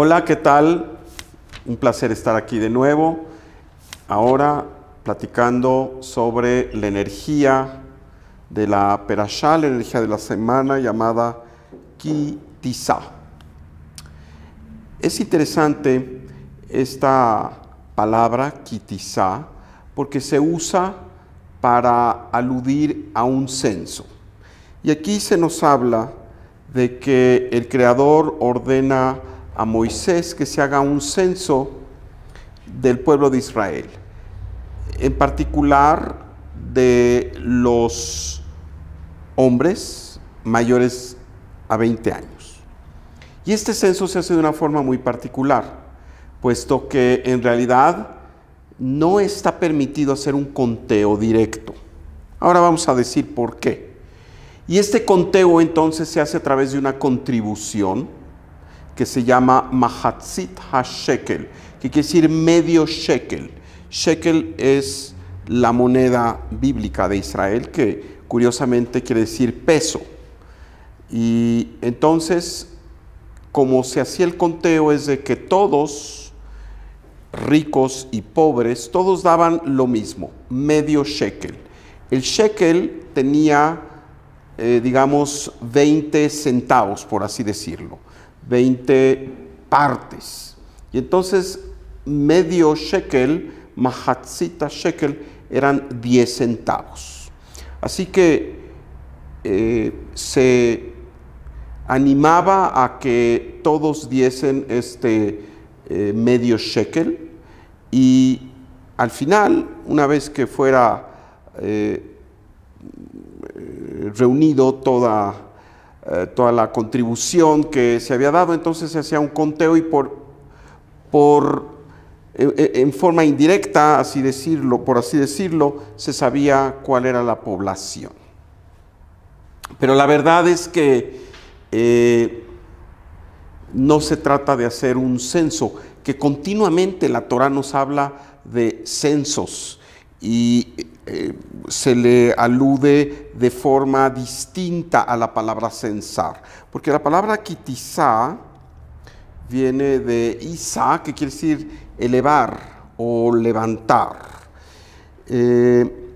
Hola, ¿qué tal? Un placer estar aquí de nuevo. Ahora platicando sobre la energía de la Perashá, la energía de la semana llamada Kitizá. Es interesante esta palabra Kitizá porque se usa para aludir a un censo. Y aquí se nos habla de que el Creador ordena a Moisés que se haga un censo del pueblo de Israel, en particular de los hombres mayores a 20 años. Y este censo se hace de una forma muy particular, puesto que en realidad no está permitido hacer un conteo directo. Ahora vamos a decir por qué. Y este conteo entonces se hace a través de una contribución que se llama Mahatzit shekel, que quiere decir medio shekel. Shekel es la moneda bíblica de Israel, que curiosamente quiere decir peso. Y entonces, como se hacía el conteo, es de que todos, ricos y pobres, todos daban lo mismo, medio shekel. El shekel tenía, eh, digamos, 20 centavos, por así decirlo. 20 partes. Y entonces medio shekel, mahatzita shekel, eran 10 centavos. Así que eh, se animaba a que todos diesen este eh, medio shekel y al final, una vez que fuera eh, reunido toda eh, toda la contribución que se había dado, entonces se hacía un conteo y por, por e, e, en forma indirecta, así decirlo, por así decirlo, se sabía cuál era la población. Pero la verdad es que eh, no se trata de hacer un censo, que continuamente la Torah nos habla de censos y eh, se le alude de forma distinta a la palabra censar, porque la palabra kitizá viene de isa, que quiere decir elevar o levantar. Eh,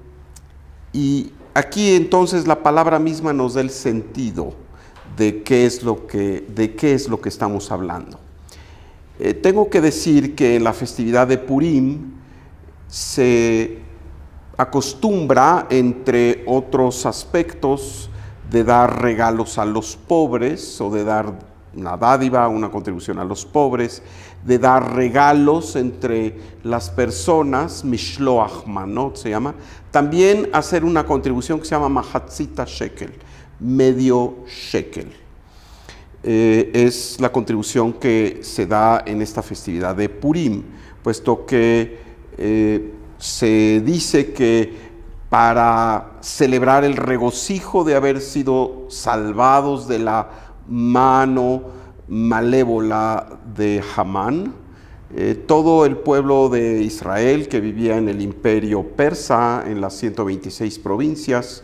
y aquí entonces la palabra misma nos da el sentido de qué es lo que, de qué es lo que estamos hablando. Eh, tengo que decir que en la festividad de Purim se acostumbra, entre otros aspectos, de dar regalos a los pobres o de dar una dádiva, una contribución a los pobres, de dar regalos entre las personas, Mishloach Manot se llama, también hacer una contribución que se llama Mahatzita Shekel, medio Shekel. Eh, es la contribución que se da en esta festividad de Purim, puesto que eh, se dice que para celebrar el regocijo de haber sido salvados de la mano malévola de Hamán. Eh, todo el pueblo de Israel que vivía en el imperio persa, en las 126 provincias,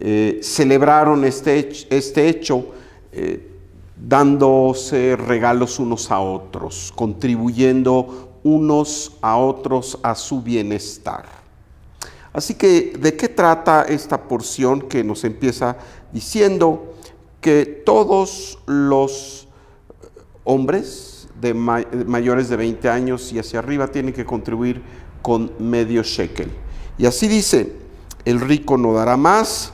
eh, celebraron este, este hecho eh, dándose regalos unos a otros, contribuyendo unos a otros a su bienestar. Así que, ¿de qué trata esta porción que nos empieza diciendo que todos los hombres de mayores de 20 años y hacia arriba tienen que contribuir con medio shekel? Y así dice, el rico no dará más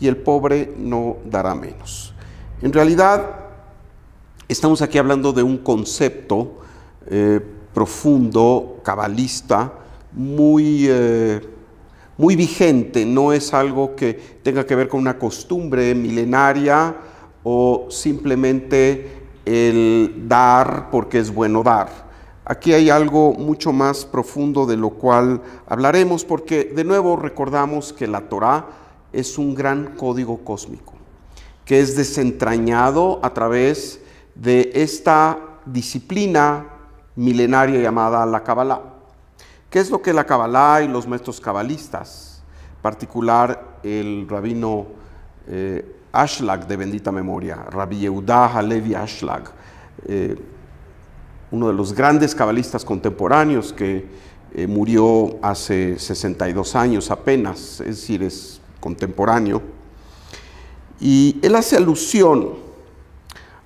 y el pobre no dará menos. En realidad, estamos aquí hablando de un concepto eh, profundo, cabalista, muy, eh, muy vigente, no es algo que tenga que ver con una costumbre milenaria o simplemente el dar porque es bueno dar. Aquí hay algo mucho más profundo de lo cual hablaremos porque de nuevo recordamos que la Torá es un gran código cósmico que es desentrañado a través de esta disciplina milenaria llamada la Kabbalah. ¿Qué es lo que la Kabbalah y los maestros cabalistas, particular el rabino eh, Ashlag de bendita memoria, Rabbi Yehudah Halevi Ashlag, eh, uno de los grandes cabalistas contemporáneos que eh, murió hace 62 años apenas, es decir, es contemporáneo, y él hace alusión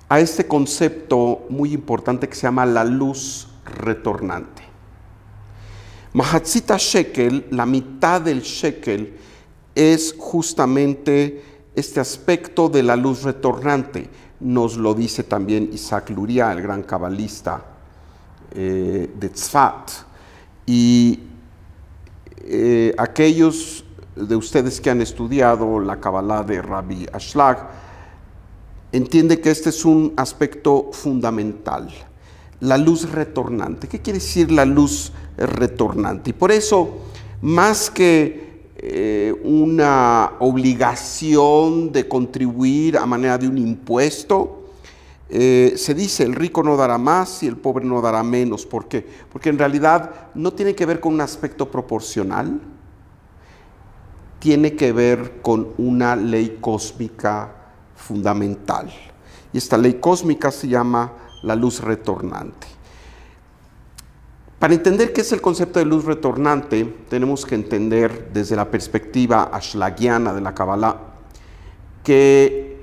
a este concepto muy importante que se llama la luz retornante. Mahatzita Shekel, la mitad del Shekel, es justamente este aspecto de la luz retornante. Nos lo dice también Isaac Luria, el gran cabalista eh, de Tzfat. Y eh, aquellos de ustedes que han estudiado la cabalá de Rabbi Ashlag, entiende que este es un aspecto fundamental. La luz retornante. ¿Qué quiere decir la luz retornante? Y por eso, más que eh, una obligación de contribuir a manera de un impuesto, eh, se dice el rico no dará más y el pobre no dará menos. ¿Por qué? Porque en realidad no tiene que ver con un aspecto proporcional, tiene que ver con una ley cósmica fundamental. Y esta ley cósmica se llama la luz retornante. Para entender qué es el concepto de luz retornante, tenemos que entender desde la perspectiva ashlagiana de la Kabbalah que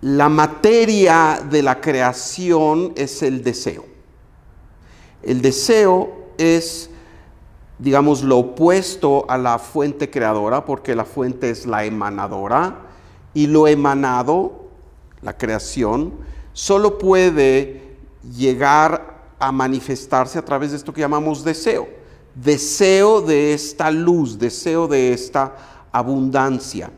la materia de la creación es el deseo. El deseo es, digamos, lo opuesto a la fuente creadora, porque la fuente es la emanadora, y lo emanado, la creación, solo puede llegar a manifestarse a través de esto que llamamos deseo. Deseo de esta luz, deseo de esta abundancia.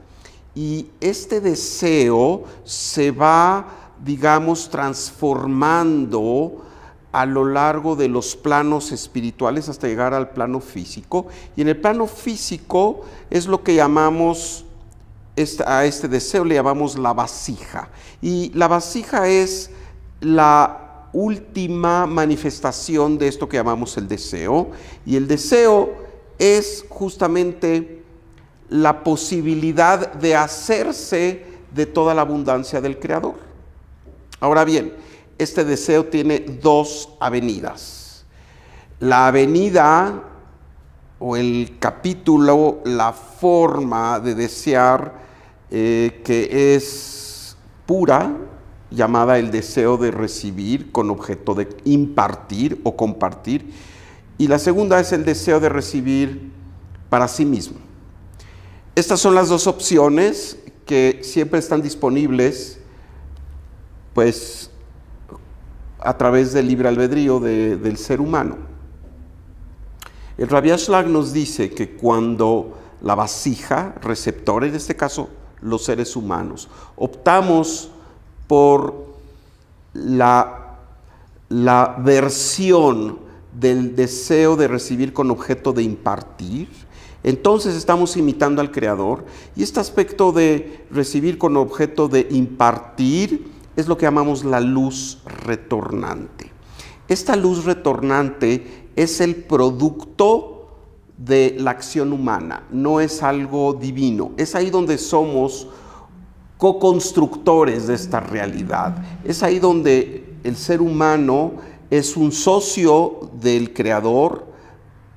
Y este deseo se va, digamos, transformando a lo largo de los planos espirituales hasta llegar al plano físico. Y en el plano físico es lo que llamamos a este deseo le llamamos la vasija. Y la vasija es la última manifestación de esto que llamamos el deseo. Y el deseo es justamente la posibilidad de hacerse de toda la abundancia del Creador. Ahora bien, este deseo tiene dos avenidas. La avenida o el capítulo, la forma de desear, eh, que es pura, llamada el deseo de recibir con objeto de impartir o compartir, y la segunda es el deseo de recibir para sí mismo. Estas son las dos opciones que siempre están disponibles, pues a través del libre albedrío del ser humano. El Schlag nos dice que cuando la vasija receptor en este caso los seres humanos. Optamos por la, la versión del deseo de recibir con objeto de impartir, entonces estamos imitando al Creador y este aspecto de recibir con objeto de impartir es lo que llamamos la luz retornante. Esta luz retornante es el producto de la acción humana, no es algo divino. Es ahí donde somos co-constructores de esta realidad. Es ahí donde el ser humano es un socio del creador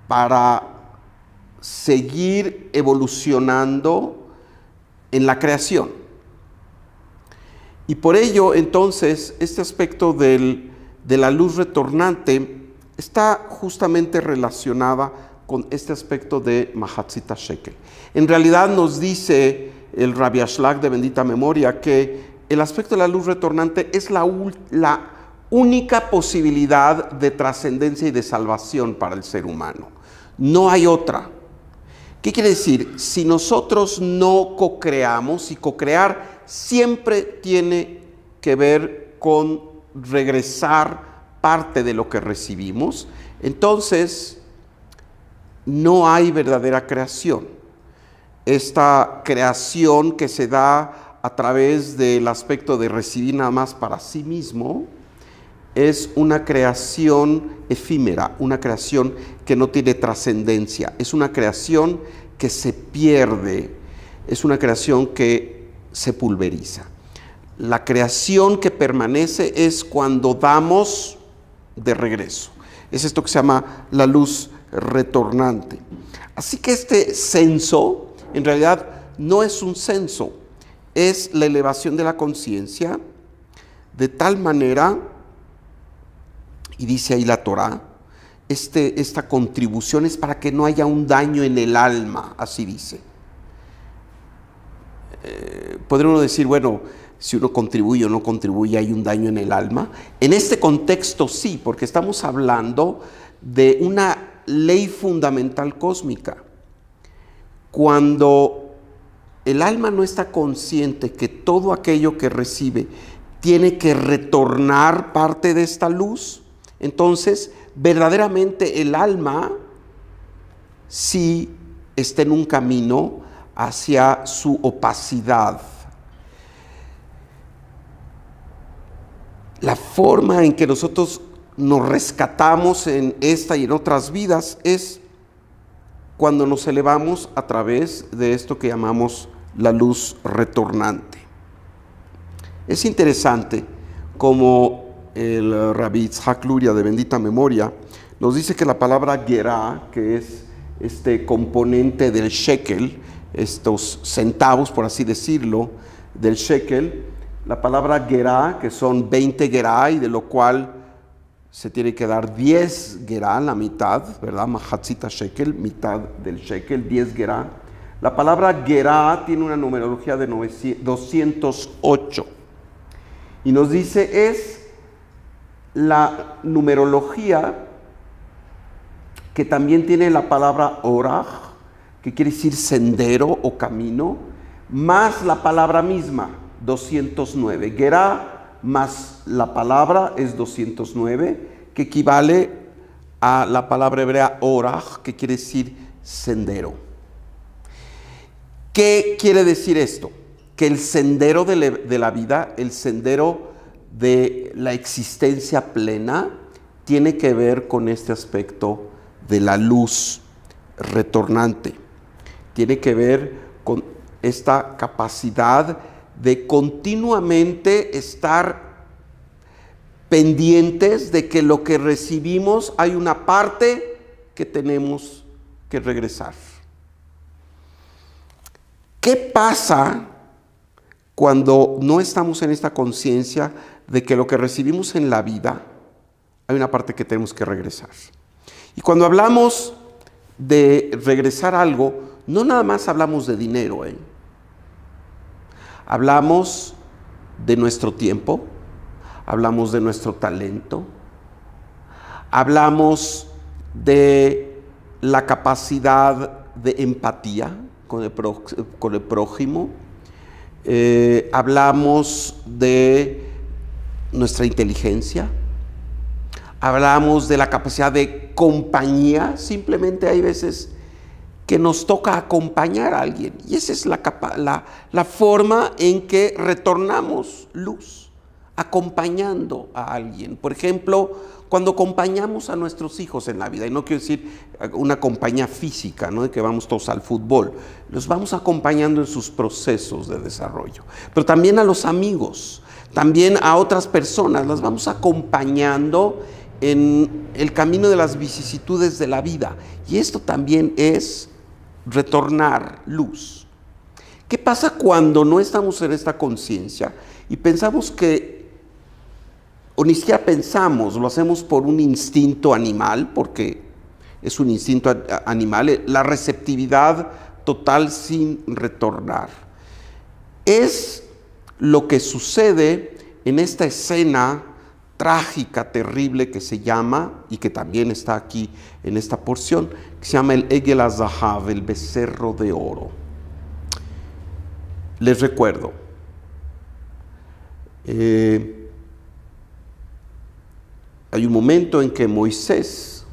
para seguir evolucionando en la creación. Y por ello, entonces, este aspecto de la luz retornante está justamente relacionada con este aspecto de Mahatzita Shekel. En realidad nos dice el Rabbi Ashlag de bendita memoria que el aspecto de la luz retornante es la, la única posibilidad de trascendencia y de salvación para el ser humano. No hay otra. ¿Qué quiere decir? Si nosotros no co-creamos, y co-crear siempre tiene que ver con regresar parte de lo que recibimos, entonces no hay verdadera creación. Esta creación que se da a través del aspecto de recibir nada más para sí mismo, es una creación efímera, una creación que no tiene trascendencia, es una creación que se pierde, es una creación que se pulveriza. La creación que permanece es cuando damos de regreso. Es esto que se llama la luz retornante. Así que este censo, en realidad, no es un censo, es la elevación de la conciencia de tal manera, y dice ahí la Torah, este, esta contribución es para que no haya un daño en el alma, así dice. Eh, podría uno decir, bueno, si uno contribuye o no contribuye, hay un daño en el alma. En este contexto sí, porque estamos hablando de una ley fundamental cósmica. Cuando el alma no está consciente que todo aquello que recibe tiene que retornar parte de esta luz, entonces verdaderamente el alma sí está en un camino hacia su opacidad. La forma en que nosotros nos rescatamos en esta y en otras vidas es cuando nos elevamos a través de esto que llamamos la luz retornante. Es interesante como el rabí Hakluria de bendita memoria nos dice que la palabra gerá, que es este componente del shekel, estos centavos por así decirlo, del shekel, la palabra gerá, que son 20 gerá y de lo cual se tiene que dar 10 gerá, la mitad, ¿verdad? Mahatzita shekel, mitad del shekel, 10 gerá. La palabra gerá tiene una numerología de 208 y nos dice es la numerología que también tiene la palabra oraj, que quiere decir sendero o camino, más la palabra misma, 209. Gerá más la palabra es 209, que equivale a la palabra hebrea orah que quiere decir sendero. ¿Qué quiere decir esto? Que el sendero de, de la vida, el sendero de la existencia plena, tiene que ver con este aspecto de la luz retornante. Tiene que ver con esta capacidad de continuamente estar pendientes de que lo que recibimos hay una parte que tenemos que regresar. ¿Qué pasa cuando no estamos en esta conciencia de que lo que recibimos en la vida hay una parte que tenemos que regresar? Y cuando hablamos de regresar algo, no nada más hablamos de dinero, ¿eh? Hablamos de nuestro tiempo, hablamos de nuestro talento, hablamos de la capacidad de empatía con el, prójimo, eh, hablamos de nuestra inteligencia, hablamos de la capacidad de compañía, simplemente hay veces que nos toca acompañar a alguien. Y esa es la, forma en que retornamos luz, acompañando a alguien. Por ejemplo, cuando acompañamos a nuestros hijos en la vida, y no quiero decir una compañía física, ¿no? De que vamos todos al fútbol, los vamos acompañando en sus procesos de desarrollo, pero también a los amigos, también a otras personas, las vamos acompañando en el camino de las vicisitudes de la vida. Y esto también es retornar luz. ¿Qué pasa cuando no estamos en esta conciencia y pensamos que, o ni siquiera pensamos, lo hacemos por un instinto animal, porque es un instinto animal, eh, la receptividad total sin retornar? Es lo que sucede en esta escena trágica, terrible que se llama, y que también está aquí en esta porción, que se llama el Egel Azahav, el becerro de oro. Les recuerdo, eh, hay un momento en que Moisés,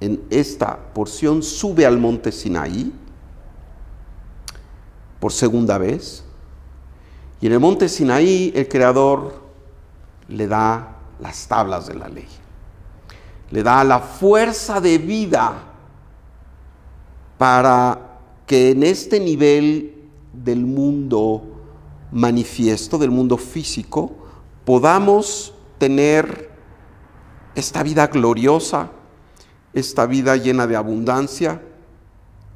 en esta porción, sube al monte Sinaí por segunda vez, y en el monte Sinaí el Creador le da las tablas de la ley. Le da la fuerza de vida para que en este nivel del mundo manifiesto, del mundo físico, podamos tener esta vida gloriosa, esta vida llena de abundancia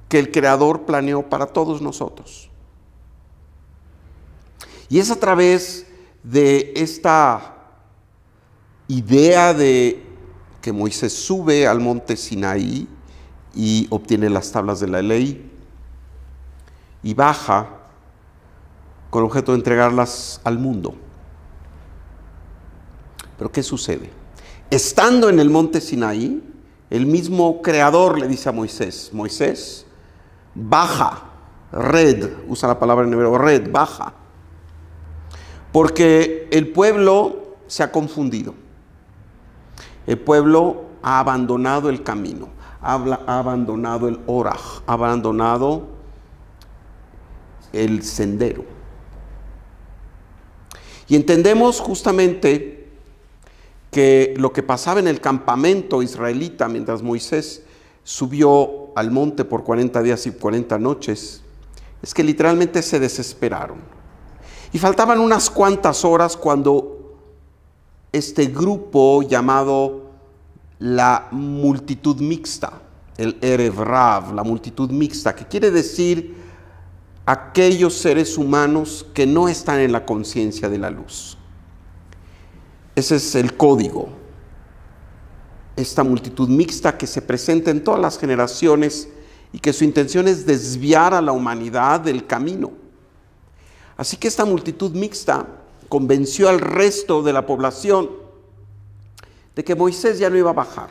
que el Creador planeó para todos nosotros. Y es a través de esta idea de que Moisés sube al monte Sinaí y obtiene las tablas de la ley y baja con objeto de entregarlas al mundo. Pero ¿qué sucede? Estando en el monte Sinaí, el mismo creador le dice a Moisés, Moisés, baja, red, usa la palabra en hebreo, red, baja, porque el pueblo se ha confundido. El pueblo ha abandonado el camino, ha abandonado el oraj, ha abandonado el sendero. Y entendemos justamente que lo que pasaba en el campamento israelita mientras Moisés subió al monte por 40 días y 40 noches, es que literalmente se desesperaron. Y faltaban unas cuantas horas cuando este grupo llamado la multitud mixta, el Erev Rav, la multitud mixta, que quiere decir aquellos seres humanos que no están en la conciencia de la luz. Ese es el código. Esta multitud mixta que se presenta en todas las generaciones y que su intención es desviar a la humanidad del camino. Así que esta multitud mixta convenció al resto de la población de que Moisés ya no iba a bajar.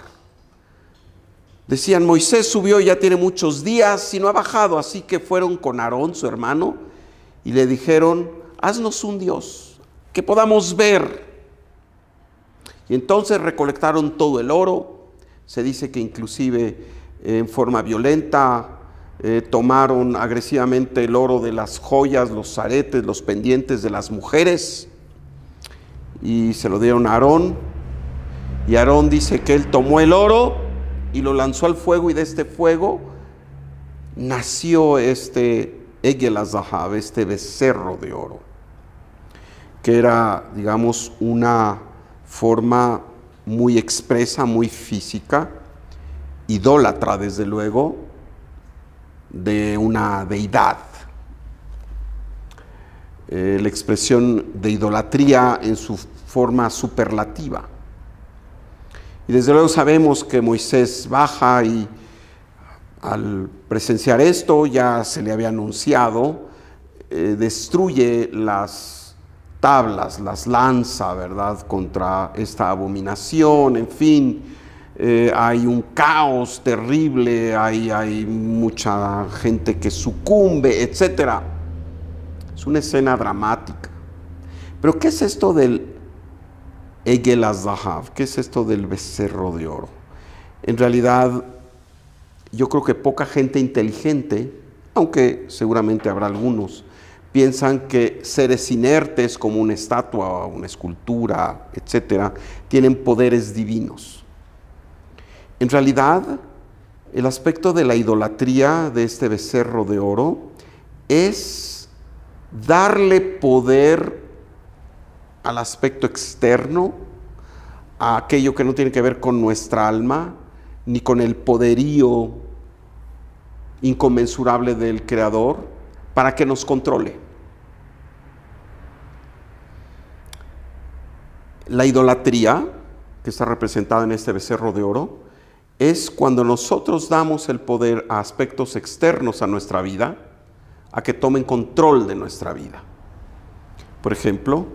Decían, Moisés subió ya tiene muchos días y no ha bajado, así que fueron con Aarón, su hermano, y le dijeron, haznos un Dios, que podamos ver. Y entonces recolectaron todo el oro, se dice que inclusive eh, en forma violenta eh, tomaron agresivamente el oro de las joyas, los aretes, los pendientes de las mujeres y se lo dieron a Aarón. Y Aarón dice que él tomó el oro y lo lanzó al fuego y de este fuego nació este Egel este becerro de oro, que era, digamos, una forma muy expresa, muy física, idólatra desde luego, de una deidad eh, la expresión de idolatría en su forma superlativa. Y desde luego sabemos que Moisés baja y al presenciar esto ya se le había anunciado, eh, destruye las tablas, las lanza, ¿verdad?, contra esta abominación, en fin, eh, hay un caos terrible, hay, hay mucha gente que sucumbe, etcétera. Es una escena dramática. Pero ¿qué es esto del Egel Azahav? ¿Qué es esto del becerro de oro? En realidad, yo creo que poca gente inteligente, aunque seguramente habrá algunos, piensan que seres inertes como una estatua, una escultura, etcétera, tienen poderes divinos. En realidad, el aspecto de la idolatría de este becerro de oro es darle poder al aspecto externo, a aquello que no tiene que ver con nuestra alma, ni con el poderío inconmensurable del Creador, para que nos controle. La idolatría, que está representada en este becerro de oro, es cuando nosotros damos el poder a aspectos externos a nuestra vida, a que tomen control de nuestra vida. Por ejemplo,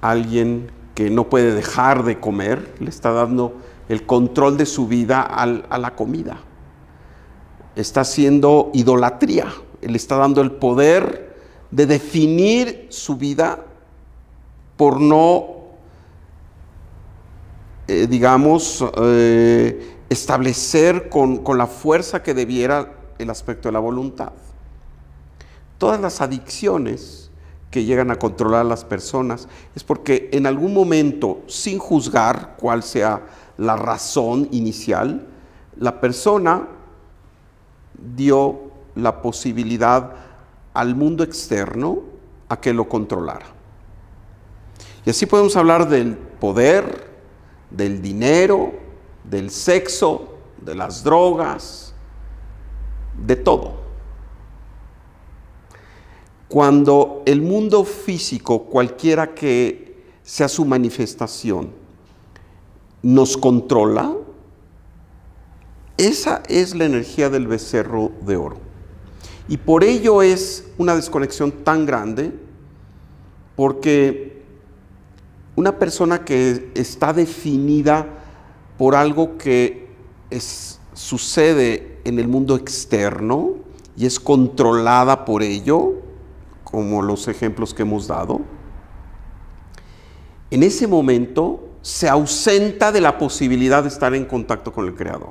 alguien que no puede dejar de comer le está dando el control de su vida a la comida. Está haciendo idolatría, le está dando el poder de definir su vida por no, eh, digamos, eh, establecer con la fuerza que debiera el aspecto de la voluntad todas las adicciones que llegan a controlar a las personas es porque en algún momento, sin juzgar cuál sea la razón inicial, la persona dio la posibilidad al mundo externo a que lo controlara. Y así podemos hablar del poder, del dinero, del sexo, de las drogas, de todo cuando el mundo físico, cualquiera que sea su manifestación, nos controla, esa es la energía del becerro de oro. Y por ello es una desconexión tan grande, porque una persona que está definida por algo que sucede en el mundo externo y es controlada por ello, como los ejemplos que hemos dado, en ese momento se ausenta de la posibilidad de estar en contacto con el Creador.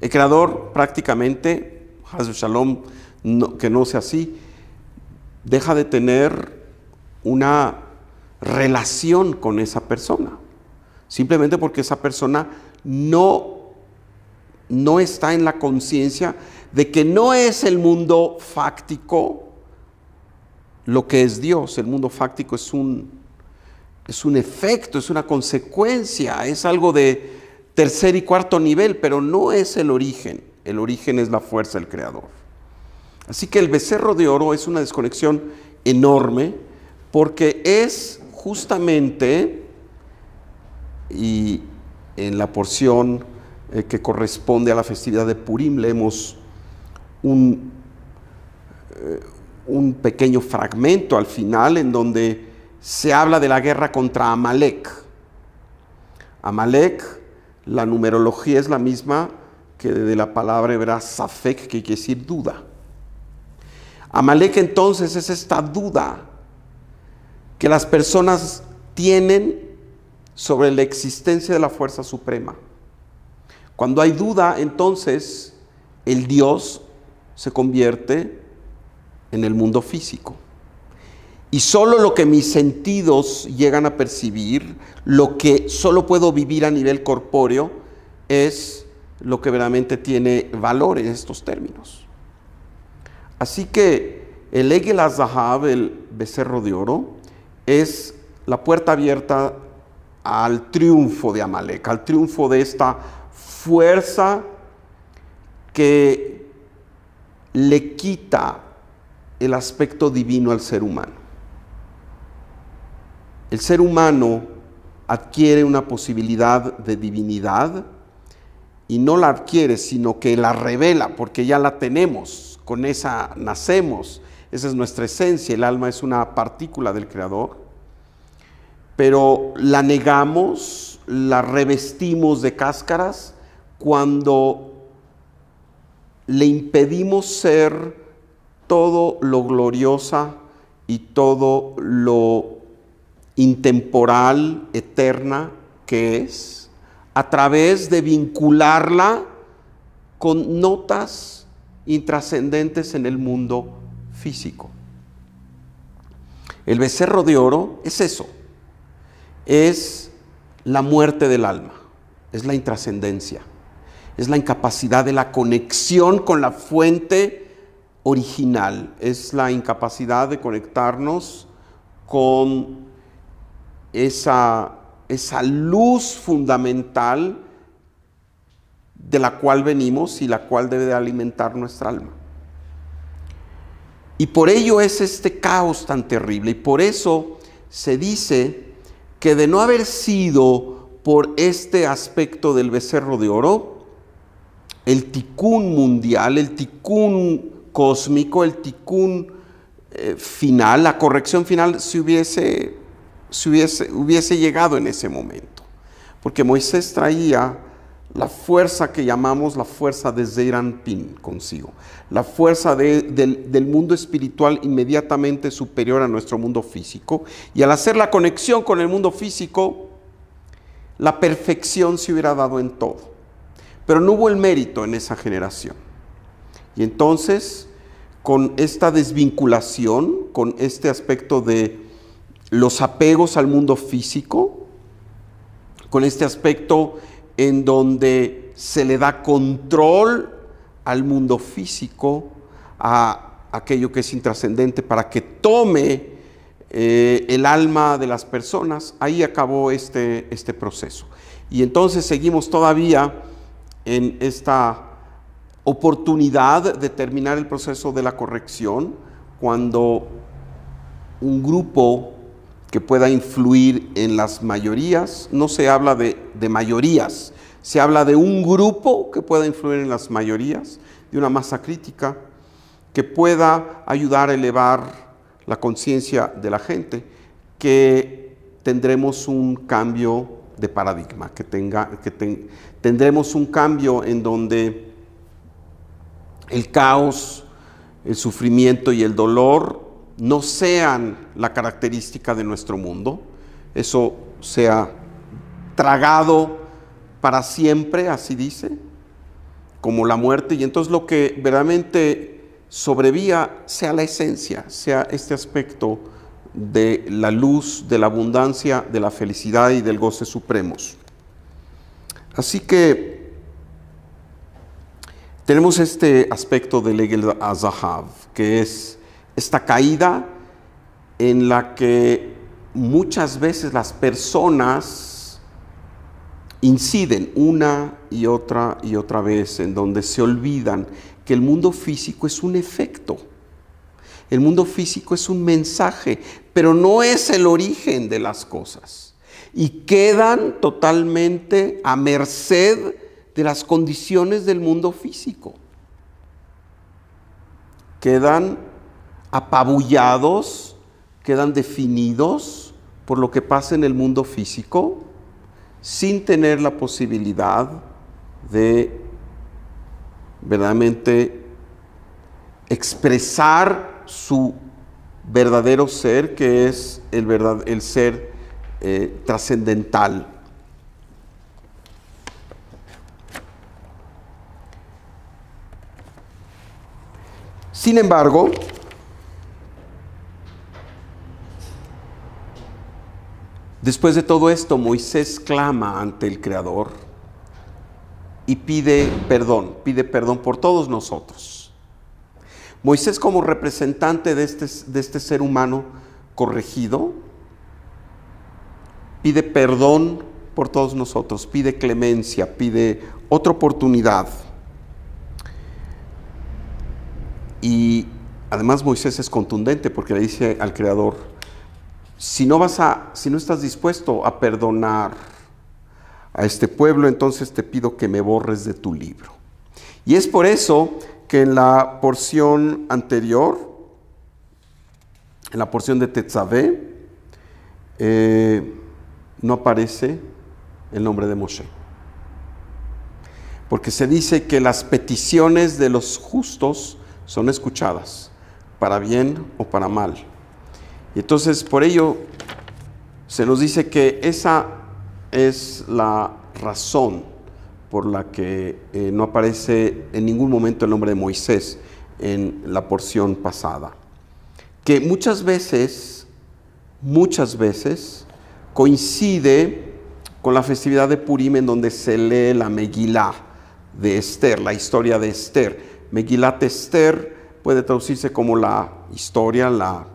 El Creador prácticamente, Shalom, que no sea así, deja de tener una relación con esa persona, simplemente porque esa persona no, no está en la conciencia de que no es el mundo fáctico, lo que es Dios. El mundo fáctico es un, es un efecto, es una consecuencia, es algo de tercer y cuarto nivel, pero no es el origen. El origen es la fuerza del Creador. Así que el becerro de oro es una desconexión enorme porque es justamente, y en la porción eh, que corresponde a la festividad de Purim leemos un, eh, un pequeño fragmento al final en donde se habla de la guerra contra Amalek. Amalek, la numerología es la misma que de la palabra hebrea safek, que quiere decir duda. Amalek entonces es esta duda que las personas tienen sobre la existencia de la fuerza suprema. Cuando hay duda, entonces el Dios se convierte en el mundo físico. Y solo lo que mis sentidos llegan a percibir, lo que solo puedo vivir a nivel corpóreo, es lo que verdaderamente tiene valor en estos términos. Así que el Egel Azahab, el becerro de oro, es la puerta abierta al triunfo de Amalek, al triunfo de esta fuerza que le quita el aspecto divino al ser humano. El ser humano adquiere una posibilidad de divinidad y no la adquiere, sino que la revela, porque ya la tenemos, con esa nacemos, esa es nuestra esencia, el alma es una partícula del Creador, pero la negamos, la revestimos de cáscaras cuando le impedimos ser todo lo gloriosa y todo lo intemporal, eterna que es, a través de vincularla con notas intrascendentes en el mundo físico. El becerro de oro es eso, es la muerte del alma, es la intrascendencia, es la incapacidad de la conexión con la fuente original, es la incapacidad de conectarnos con esa, esa luz fundamental de la cual venimos y la cual debe de alimentar nuestra alma. Y por ello es este caos tan terrible y por eso se dice que de no haber sido por este aspecto del becerro de oro, el ticún mundial, el ticún cósmico, el ticún eh, final, la corrección final, si hubiese, hubiese, hubiese llegado en ese momento. Porque Moisés traía la fuerza que llamamos la fuerza de Pin consigo, la fuerza del, mundo espiritual inmediatamente superior a nuestro mundo físico, y al hacer la conexión con el mundo físico, la perfección se hubiera dado en todo. Pero no hubo el mérito en esa generación. Y entonces, con esta desvinculación, con este aspecto de los apegos al mundo físico, con este aspecto en donde se le da control al mundo físico, a aquello que es intrascendente, para que tome eh, el alma de las personas. Ahí acabó este, este proceso. Y entonces seguimos todavía en esta oportunidad de terminar el proceso de la corrección cuando un grupo que pueda influir en las mayorías, no se habla de, de mayorías, se habla de un grupo que pueda influir en las mayorías, de una masa crítica, que pueda ayudar a elevar la conciencia de la gente, que tendremos un cambio de paradigma, que, tenga, que tendremos un cambio en donde el caos, el sufrimiento y el dolor no sean la característica de nuestro mundo. Eso sea tragado para siempre, así dice, como la muerte. Y entonces lo que verdaderamente sobrevía sea la esencia, sea este aspecto de la luz, de la abundancia, de la felicidad y del goce supremos. Así que tenemos este aspecto del Egel Azahav, que es esta caída en la que muchas veces las personas inciden una y otra y otra vez, en donde se olvidan que el mundo físico es un efecto. El mundo físico es un mensaje, pero no es el origen de las cosas. Y quedan totalmente a merced de las condiciones del mundo físico. Quedan apabullados, quedan definidos por lo que pasa en el mundo físico, sin tener la posibilidad de verdaderamente expresar su verdadero ser, que es el, verdad, el ser eh, trascendental. Sin embargo, después de todo esto, Moisés clama ante el Creador y pide perdón, pide perdón por todos nosotros. Moisés como representante de este, de este ser humano corregido, pide perdón por todos nosotros, pide clemencia, pide otra oportunidad. Y además Moisés es contundente porque le dice al Creador, si no vas a, si no estás dispuesto a perdonar a este pueblo, entonces te pido que me borres de tu libro. Y es por eso que en la porción anterior, en la porción de Tetzavé, eh, no aparece el nombre de Moshe. Porque se dice que las peticiones de los justos son escuchadas, para bien o para mal. Y entonces por ello se nos dice que esa es la razón por la que eh, no aparece en ningún momento el nombre de Moisés en la porción pasada. Que muchas veces, muchas veces coincide con la festividad de Purim en donde se lee la Megilá de Esther, la historia de Esther. Megilat Esther puede traducirse como la historia, la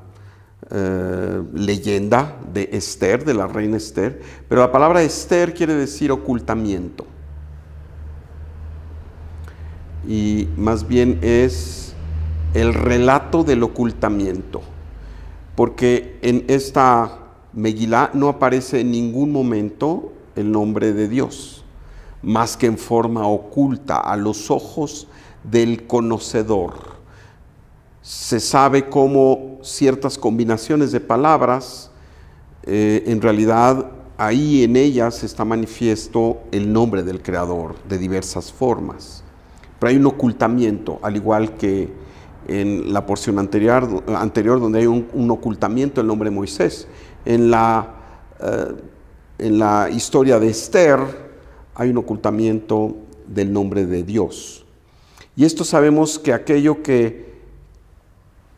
eh, leyenda de Esther, de la reina Esther, pero la palabra Esther quiere decir ocultamiento. Y más bien es el relato del ocultamiento, porque en esta Megilá no aparece en ningún momento el nombre de Dios, más que en forma oculta a los ojos del conocedor. Se sabe cómo ciertas combinaciones de palabras, eh, en realidad ahí en ellas está manifiesto el nombre del creador de diversas formas. Pero hay un ocultamiento, al igual que en la porción anterior, anterior donde hay un, ocultamiento del nombre de Moisés. En la, eh, en la historia de Esther hay un ocultamiento del nombre de Dios. Y esto sabemos que aquello que,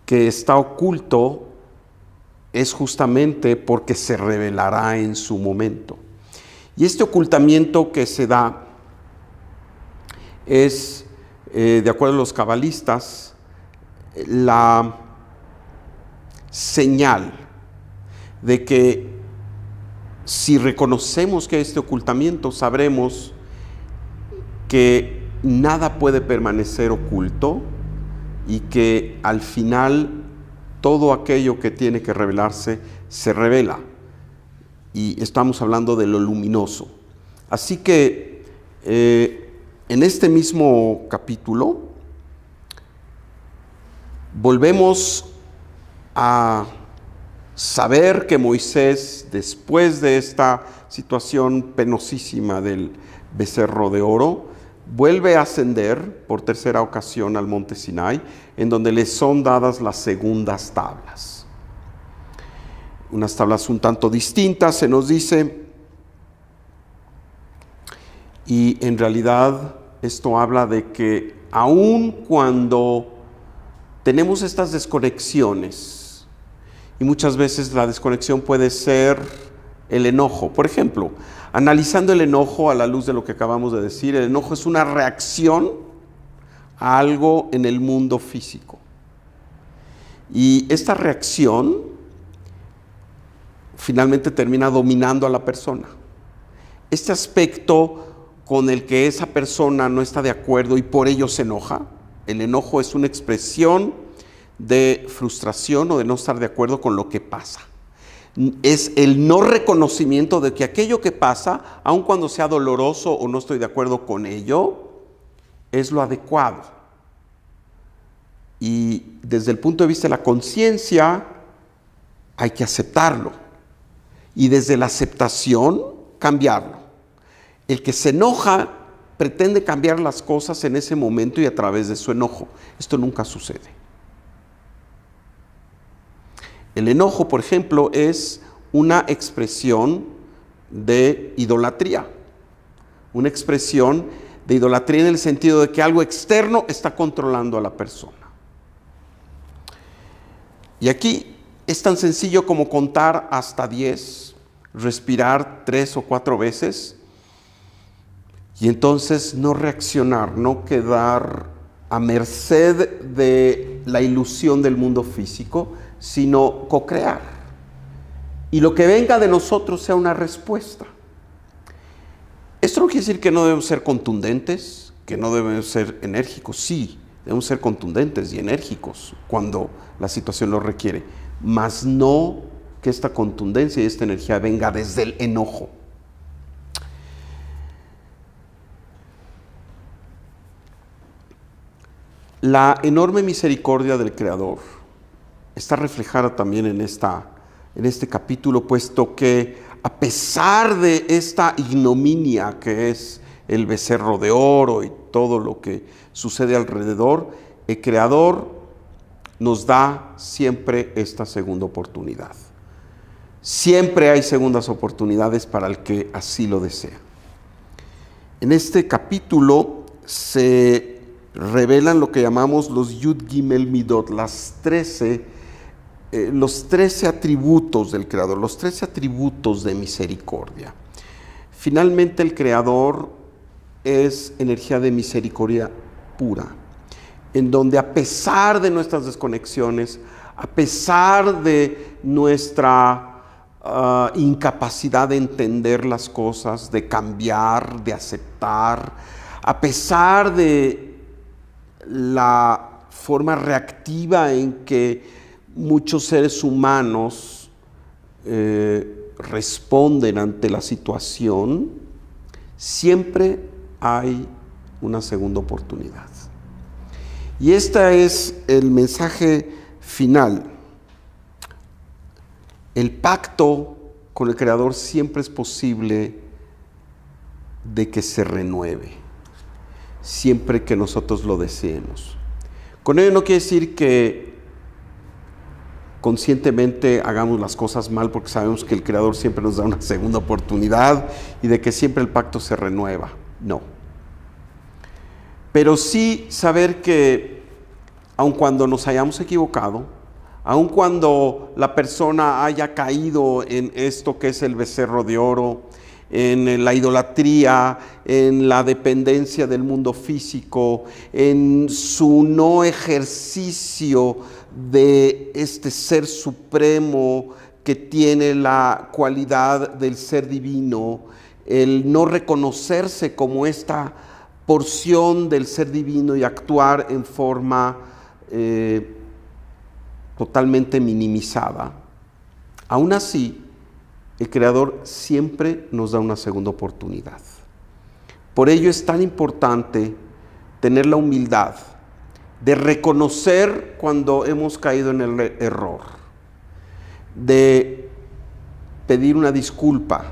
que está oculto es justamente porque se revelará en su momento. Y este ocultamiento que se da es, eh, de acuerdo a los cabalistas, la señal de que si reconocemos que este ocultamiento, sabremos que nada puede permanecer oculto y que al final todo aquello que tiene que revelarse se revela. Y estamos hablando de lo luminoso. Así que eh, en este mismo capítulo volvemos a saber que Moisés, después de esta situación penosísima del becerro de oro, vuelve a ascender por tercera ocasión al monte Sinai, en donde le son dadas las segundas tablas. Unas tablas un tanto distintas, se nos dice, y en realidad esto habla de que aun cuando tenemos estas desconexiones, y muchas veces la desconexión puede ser el enojo, por ejemplo, Analizando el enojo a la luz de lo que acabamos de decir, el enojo es una reacción a algo en el mundo físico. Y esta reacción finalmente termina dominando a la persona. Este aspecto con el que esa persona no está de acuerdo y por ello se enoja, el enojo es una expresión de frustración o de no estar de acuerdo con lo que pasa es el no reconocimiento de que aquello que pasa, aun cuando sea doloroso o no estoy de acuerdo con ello, es lo adecuado. Y desde el punto de vista de la conciencia, hay que aceptarlo. Y desde la aceptación, cambiarlo. El que se enoja pretende cambiar las cosas en ese momento y a través de su enojo. Esto nunca sucede. El enojo, por ejemplo, es una expresión de idolatría, una expresión de idolatría en el sentido de que algo externo está controlando a la persona. Y aquí es tan sencillo como contar hasta 10, respirar tres o cuatro veces y entonces no reaccionar, no quedar a merced de la ilusión del mundo físico, sino co-crear. Y lo que venga de nosotros sea una respuesta. Esto no quiere decir que no debemos ser contundentes, que no debemos ser enérgicos. Sí, debemos ser contundentes y enérgicos cuando la situación lo requiere, mas no que esta contundencia y esta energía venga desde el enojo. La enorme misericordia del Creador está reflejada también en, esta, en este capítulo, puesto que a pesar de esta ignominia que es el becerro de oro y todo lo que sucede alrededor, el Creador nos da siempre esta segunda oportunidad. Siempre hay segundas oportunidades para el que así lo desea. En este capítulo se revelan lo que llamamos los Yud Gimel Midot, las 13 eh, los trece atributos del Creador, los trece atributos de misericordia. Finalmente el Creador es energía de misericordia pura, en donde a pesar de nuestras desconexiones, a pesar de nuestra ah, incapacidad de entender las cosas, de cambiar, de aceptar, a pesar de la forma reactiva en que muchos seres humanos eh, responden ante la situación, siempre hay una segunda oportunidad. Y este es el mensaje final. El pacto con el Creador siempre es posible de que se renueve, siempre que nosotros lo deseemos. Con ello no quiere decir que conscientemente hagamos las cosas mal porque sabemos que el Creador siempre nos da una segunda oportunidad y de que siempre el pacto se renueva. No. Pero sí saber que aun cuando nos hayamos equivocado, aun cuando la persona haya caído en esto que es el becerro de oro, en la idolatría, en la dependencia del mundo físico, en su no ejercicio de este ser supremo que tiene la cualidad del ser divino, el no reconocerse como esta porción del ser divino y actuar en forma eh, totalmente minimizada. Aún así, el Creador siempre nos da una segunda oportunidad. Por ello es tan importante tener la humildad de reconocer cuando hemos caído en el e-, error, de pedir una disculpa,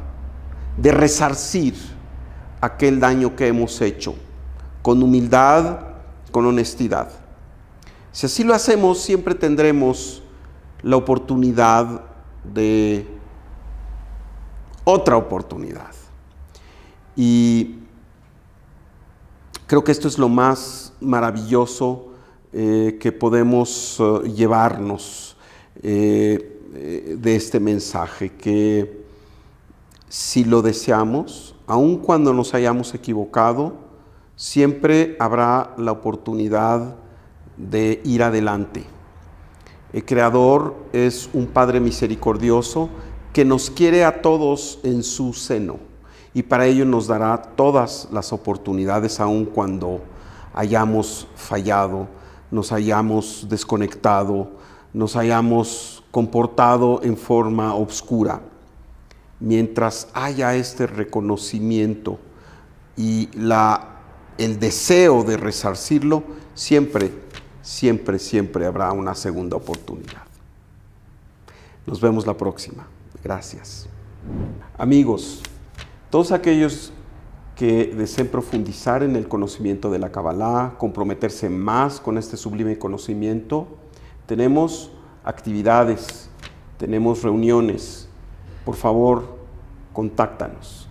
de resarcir aquel daño que hemos hecho, con humildad, con honestidad. Si así lo hacemos, siempre tendremos la oportunidad de otra oportunidad. Y creo que esto es lo más maravilloso eh, que podemos eh, llevarnos eh, de este mensaje, que si lo deseamos, aun cuando nos hayamos equivocado, siempre habrá la oportunidad de ir adelante. El Creador es un Padre misericordioso que nos quiere a todos en su seno y para ello nos dará todas las oportunidades aun cuando hayamos fallado nos hayamos desconectado, nos hayamos comportado en forma obscura. Mientras haya este reconocimiento y la, el deseo de resarcirlo, siempre, siempre, siempre habrá una segunda oportunidad. Nos vemos la próxima. Gracias. Amigos, todos aquellos que deseen profundizar en el conocimiento de la Kabbalah, comprometerse más con este sublime conocimiento, tenemos actividades, tenemos reuniones. Por favor, contáctanos.